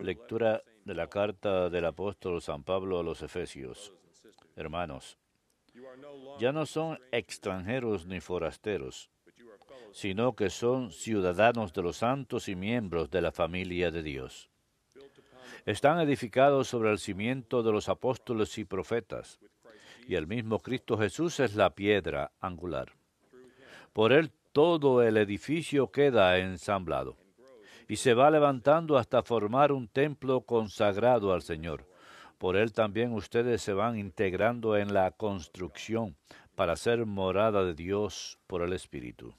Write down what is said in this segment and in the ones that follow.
Lectura de la carta del apóstol San Pablo a los Efesios. Hermanos, ya no son extranjeros ni forasteros, sino que son ciudadanos de los santos y miembros de la familia de Dios. Están edificados sobre el cimiento de los apóstoles y profetas, y el mismo Cristo Jesús es la piedra angular. Por él todo el edificio queda ensamblado y se va levantando hasta formar un templo consagrado al Señor. Por él también ustedes se van integrando en la construcción para ser morada de Dios por el Espíritu.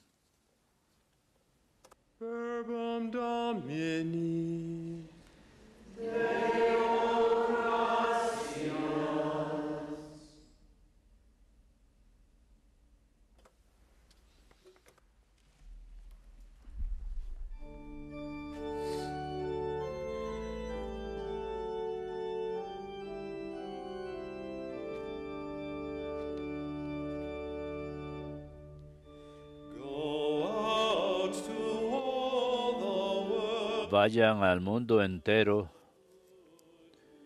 vayan al mundo entero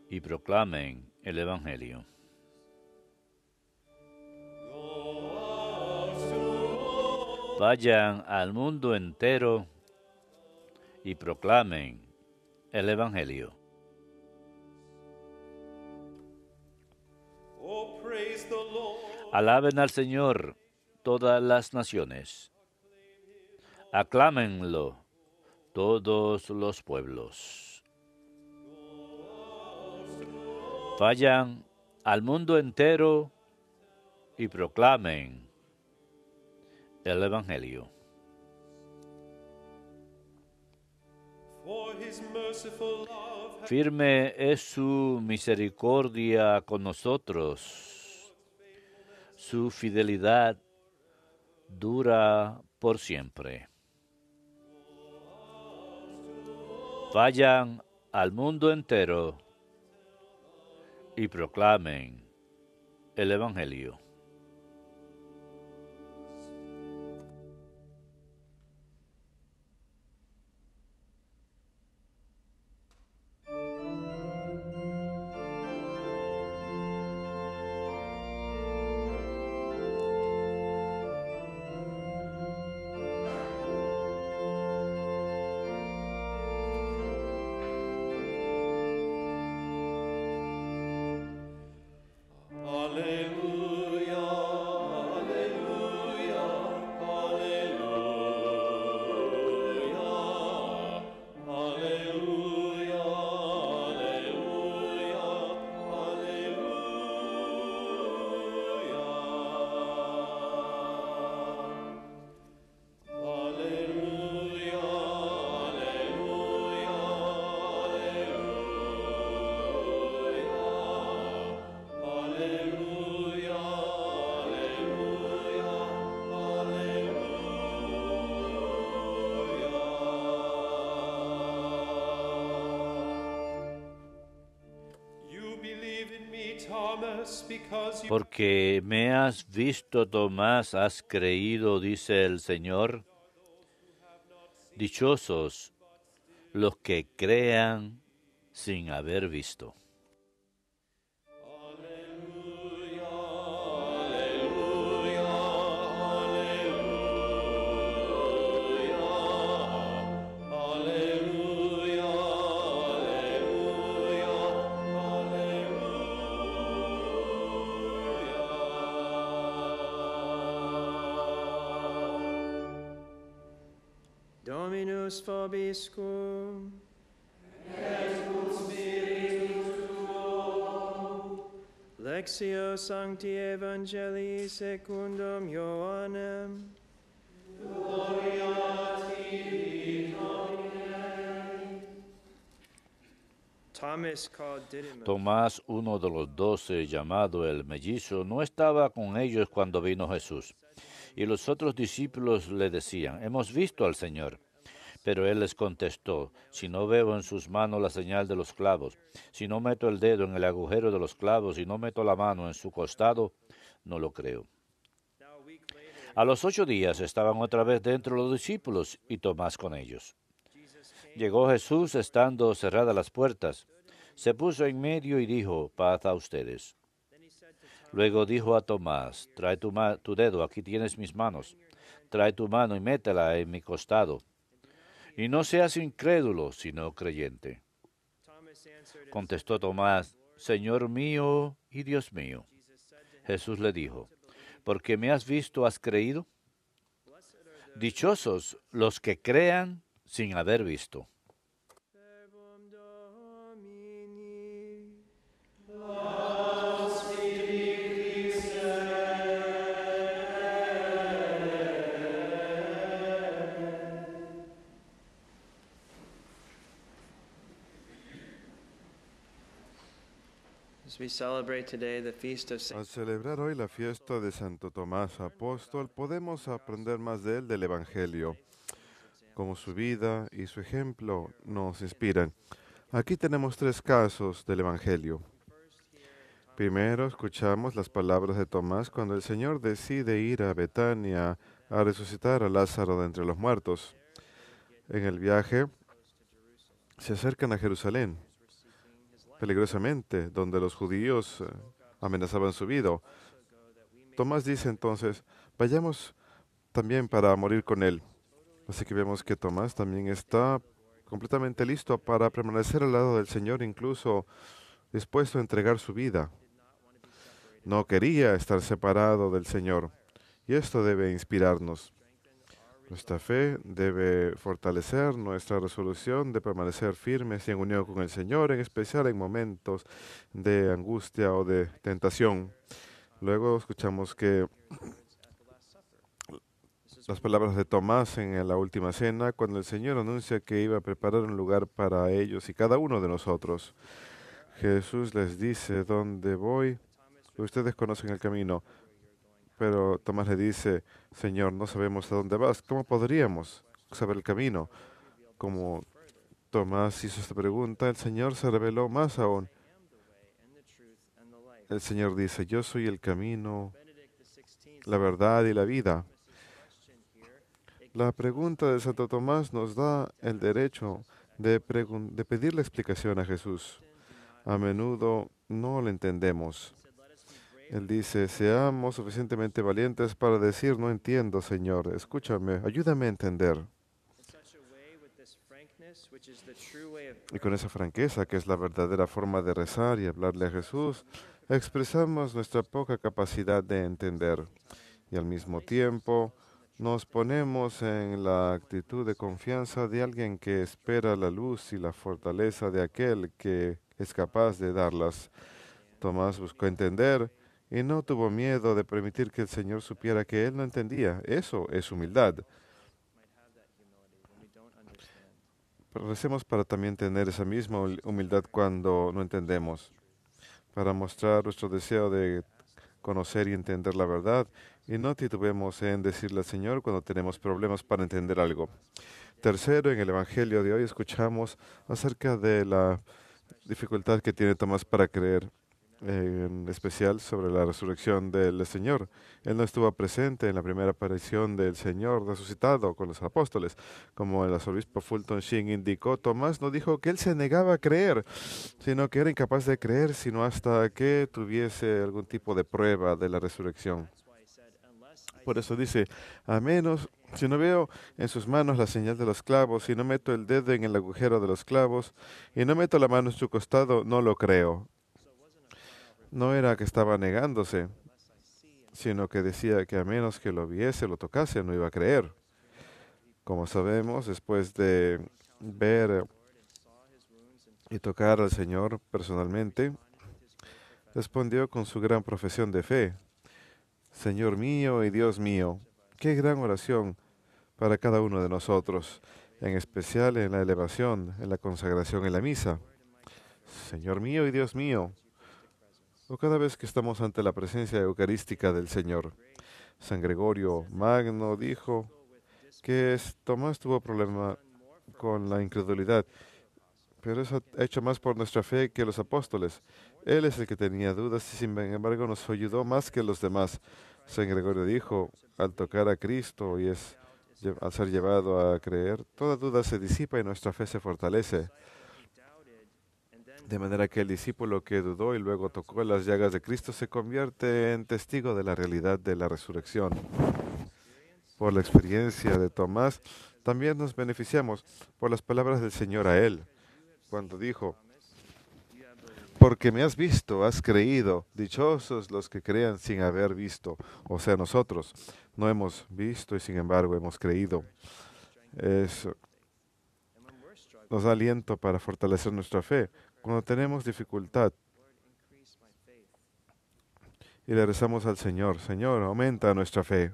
y proclamen el Evangelio. Vayan al mundo entero y proclamen el Evangelio. Alaben al Señor todas las naciones. Aclámenlo todos los pueblos. Vayan al mundo entero y proclamen el Evangelio. Firme es su misericordia con nosotros. Su fidelidad dura por siempre. vayan al mundo entero y proclamen el Evangelio. Porque me has visto, Tomás, has creído, dice el Señor. Dichosos los que crean sin haber visto. Tomás, uno de los doce, llamado el mellizo, no estaba con ellos cuando vino Jesús. Y los otros discípulos le decían, hemos visto al Señor. Pero él les contestó, si no veo en sus manos la señal de los clavos, si no meto el dedo en el agujero de los clavos, y no meto la mano en su costado, no lo creo. A los ocho días estaban otra vez dentro los discípulos y Tomás con ellos. Llegó Jesús estando cerradas las puertas, se puso en medio y dijo, paz a ustedes. Luego dijo a Tomás, trae tu, tu dedo, aquí tienes mis manos, trae tu mano y métela en mi costado y no seas incrédulo, sino creyente. Contestó Tomás, Señor mío y Dios mío. Jesús le dijo, porque me has visto, has creído. Dichosos los que crean sin haber visto. Al celebrar hoy la fiesta de Santo Tomás Apóstol, podemos aprender más de él del Evangelio, como su vida y su ejemplo nos inspiran. Aquí tenemos tres casos del Evangelio. Primero escuchamos las palabras de Tomás cuando el Señor decide ir a Betania a resucitar a Lázaro de entre los muertos. En el viaje se acercan a Jerusalén peligrosamente, donde los judíos eh, amenazaban su vida. Tomás dice entonces, vayamos también para morir con él. Así que vemos que Tomás también está completamente listo para permanecer al lado del Señor, incluso dispuesto a entregar su vida. No quería estar separado del Señor. Y esto debe inspirarnos. Nuestra fe debe fortalecer nuestra resolución de permanecer firmes y en unión con el Señor, en especial en momentos de angustia o de tentación. Luego escuchamos que las palabras de Tomás en la última cena, cuando el Señor anuncia que iba a preparar un lugar para ellos y cada uno de nosotros. Jesús les dice, ¿dónde voy? Ustedes conocen el camino. Pero Tomás le dice, Señor, no sabemos a dónde vas. ¿Cómo podríamos saber el camino? Como Tomás hizo esta pregunta, el Señor se reveló más aún. El Señor dice, yo soy el camino, la verdad y la vida. La pregunta de Santo Tomás nos da el derecho de, de pedir la explicación a Jesús. A menudo no lo entendemos. Él dice, seamos suficientemente valientes para decir, no entiendo, Señor, escúchame, ayúdame a entender. Y con esa franqueza, que es la verdadera forma de rezar y hablarle a Jesús, expresamos nuestra poca capacidad de entender. Y al mismo tiempo, nos ponemos en la actitud de confianza de alguien que espera la luz y la fortaleza de aquel que es capaz de darlas. Tomás buscó entender y no tuvo miedo de permitir que el Señor supiera que él no entendía. Eso es humildad. recemos para también tener esa misma humildad cuando no entendemos, para mostrar nuestro deseo de conocer y entender la verdad y no titubemos en decirle al Señor cuando tenemos problemas para entender algo. Tercero, en el Evangelio de hoy escuchamos acerca de la dificultad que tiene Tomás para creer en especial sobre la resurrección del Señor. Él no estuvo presente en la primera aparición del Señor resucitado con los apóstoles. Como el arzobispo Fulton Sheen indicó, Tomás no dijo que él se negaba a creer, sino que era incapaz de creer sino hasta que tuviese algún tipo de prueba de la resurrección. Por eso dice, a menos si no veo en sus manos la señal de los clavos, y no meto el dedo en el agujero de los clavos y no meto la mano en su costado, no lo creo no era que estaba negándose, sino que decía que a menos que lo viese, lo tocase, no iba a creer. Como sabemos, después de ver y tocar al Señor personalmente, respondió con su gran profesión de fe, Señor mío y Dios mío, qué gran oración para cada uno de nosotros, en especial en la elevación, en la consagración, en la misa. Señor mío y Dios mío, o cada vez que estamos ante la presencia eucarística del Señor. San Gregorio Magno dijo que Tomás tuvo problema con la incredulidad, pero eso hecho más por nuestra fe que los apóstoles. Él es el que tenía dudas y sin embargo nos ayudó más que los demás. San Gregorio dijo, al tocar a Cristo y es, al ser llevado a creer, toda duda se disipa y nuestra fe se fortalece. De manera que el discípulo que dudó y luego tocó las llagas de Cristo se convierte en testigo de la realidad de la resurrección. Por la experiencia de Tomás, también nos beneficiamos por las palabras del Señor a él, cuando dijo, porque me has visto, has creído, dichosos los que crean sin haber visto, o sea, nosotros no hemos visto y sin embargo hemos creído. Eso nos da aliento para fortalecer nuestra fe cuando tenemos dificultad y le rezamos al Señor, Señor, aumenta nuestra fe.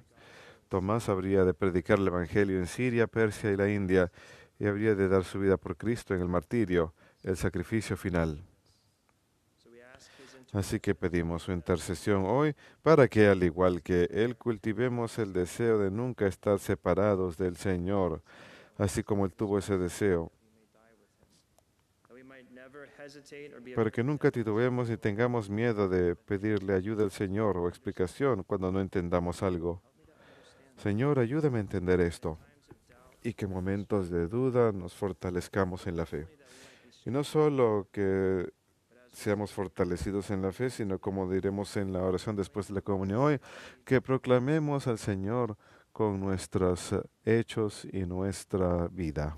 Tomás habría de predicar el Evangelio en Siria, Persia y la India y habría de dar su vida por Cristo en el martirio, el sacrificio final. Así que pedimos su intercesión hoy para que, al igual que Él, cultivemos el deseo de nunca estar separados del Señor, así como Él tuvo ese deseo para que nunca titubeemos y tengamos miedo de pedirle ayuda al Señor o explicación cuando no entendamos algo. Señor, ayúdame a entender esto y que en momentos de duda nos fortalezcamos en la fe. Y no solo que seamos fortalecidos en la fe, sino como diremos en la oración después de la comunión hoy, que proclamemos al Señor con nuestros hechos y nuestra vida.